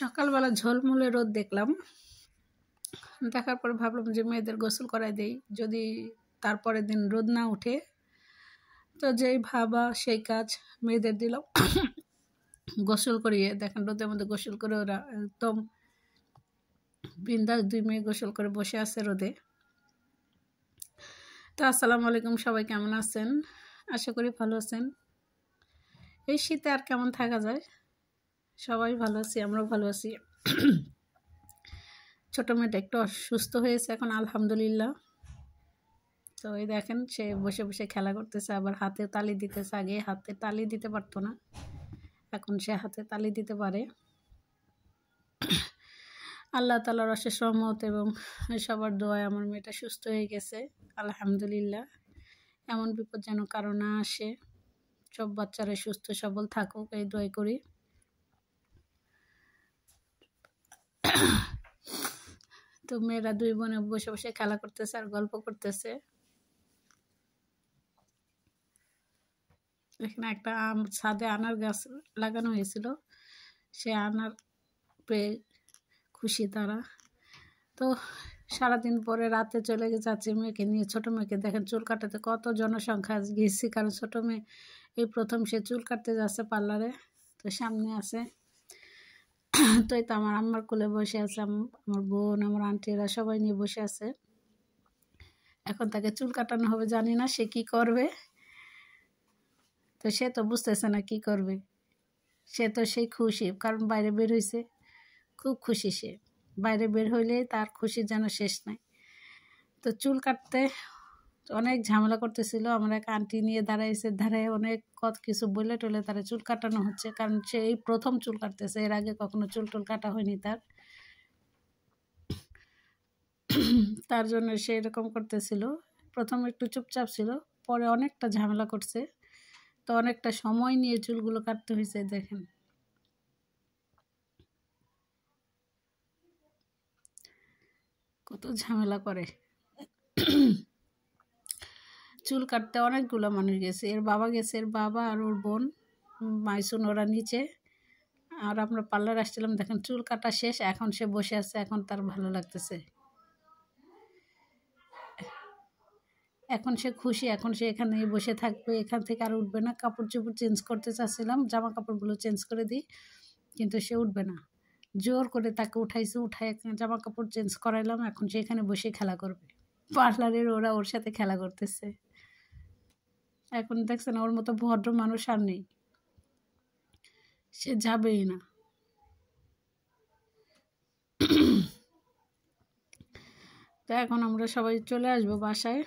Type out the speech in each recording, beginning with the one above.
সকালবেলা ঝলমলে রোদ দেখলাম দেখার পরে ভাবলাম যে মেয়েদের গোসল করাই দেই যদি তারপরে দিন রোদ না উঠে তো যেই ভাবা সেই কাজ মেয়েদের দিলাম গোসল করিয়ে দেখেন রোদের মধ্যে গোসল করে ওরা একদম বৃন্দাস দুই মেয়ে গোসল করে বসে আছে রোদে তো আসসালামু আলাইকুম সবাই কেমন আছেন আশা করি ভালো আছেন এই শীতে আর কেমন থাকা যায় সবাই ভালো আছি আমরাও ভালো আছি ছোটো মেয়েটা একটু অসুস্থ হয়েছে এখন আলহামদুলিল্লাহ তো ওই দেখেন সে বসে বসে খেলা করতেছে আবার হাতে তালি দিতেছে আগে হাতে তালি দিতে পারতো না এখন সে হাতে তালি দিতে পারে আল্লাহ তালার অশেষ সহমত এবং সবার দোয়ায় আমার মেয়েটা সুস্থ হয়ে গেছে আলহামদুলিল্লাহ এমন বিপদ যেন কারো না আসে সব বাচ্চারা সুস্থ সবল থাকুক এই দোয়াই করি তো মেয়েরা দুই বোনে বসে বসে খেলা করতেছে আর গল্প করতেছে এখানে একটা আম ছাদে আনার গাছ লাগানো হয়েছিল সে আনার পেয়ে খুশি তারা তো সারাদিন পরে রাতে চলে গেছে আছে মেয়েকে নিয়ে ছোটো মেয়েকে দেখেন চুল কাটাতে কত জনসংখ্যা গেছি কারণ ছোটো মেয়ে এই প্রথম সে চুল কাটতে যাচ্ছে পার্লারে তো সামনে আছে তো তো আমার আম্মার কোলে বসে আছে আমার বোন আমার আন্টি এরা সবাই নিয়ে বসে আছে এখন তাকে চুল কাটানো হবে জানি না সে কি করবে তো সে তো বুঝতেছে না কি করবে সে তো সেই খুশি কারণ বাইরে বের হয়েছে খুব খুশি সে বাইরে বের হইলে তার খুশি যেন শেষ নাই তো চুল কাটতে অনেক ঝামেলা করতেছিল আমার এক আন্টি নিয়ে দাঁড়াইছে দাঁড়ায় অনেক কত কিছু বলে টলে তারা চুল কাটানো হচ্ছে কারণ সে এই প্রথম চুল কাটতেছে এর আগে কখনো চুল টুল কাটা হয়নি তার তার জন্য সে এরকম করতেছিল প্রথম একটু চুপচাপ ছিল পরে অনেকটা ঝামেলা করছে তো অনেকটা সময় নিয়ে চুলগুলো কাটতে হয়েছে দেখেন কত ঝামেলা করে চুল কাটতে অনেকগুলো মানুষ গেছে এর বাবা গেছে এর বাবা আর ওর বোন মাইসুন ওরা নিচে আর আমরা পার্লার আসছিলাম দেখেন চুল কাটা শেষ এখন সে বসে আছে এখন তার ভালো লাগতেছে এখন সে খুশি এখন সে এখানে বসে থাকবে এখান থেকে আর উঠবে না কাপড় চোপড় চেঞ্জ করতে চাচ্ছিলাম জামা কাপড়গুলো চেঞ্জ করে দিই কিন্তু সে উঠবে না জোর করে তাকে উঠাইছে উঠাই জামা কাপড় চেঞ্জ করাইলাম এখন সে এখানে বসে খেলা করবে পার্লারের ওরা ওর সাথে খেলা করতেছে এখন দেখছেন ওর মতো ভদ্র মানুষ আর নেই সে যাবেই না তো এখন আমরা সবাই চলে আসব বাসায়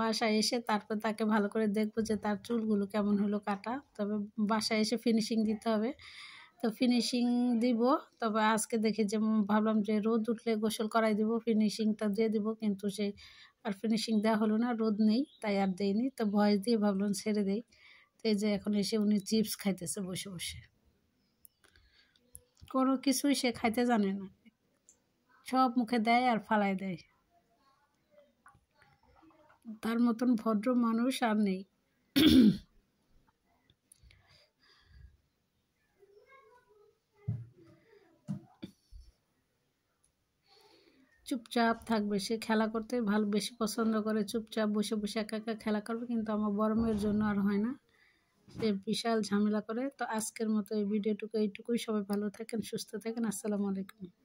বাসায় এসে তারপর তাকে ভালো করে দেখবো যে তার চুলগুলো কেমন হলো কাটা তবে বাসায় এসে ফিনিশিং দিতে হবে তো ফিনিশিং দিব তবে আজকে দেখে যে ভাবলাম যে রোদ উঠলে গোসল করাই দিব ফিনিশিংটা দিয়ে দিব কিন্তু সেই আর ফিনিশিং দেওয়া হলো না রোদ নেই তাই আর দেয়নি তো ভয়েস দিয়ে ভাবলাম ছেড়ে দেই তো এই যে এখন এসে উনি চিপস খাইতেছে বসে বসে কোনো কিছুই সে খাইতে জানে না সব মুখে দেয় আর ফালায় দেয় তার মতন ভদ্র মানুষ আর নেই চুপচাপ থাকবে সে খেলা করতে ভালো বেশি পছন্দ করে চুপচাপ বসে বসে একা একা খেলা করবে কিন্তু আমার বড় মেয়ের জন্য আর হয় না সে বিশাল ঝামেলা করে তো আজকের মতো এই ভিডিওটুকু এইটুকুই সবাই ভালো থাকেন সুস্থ থাকেন আসসালামু আলাইকুম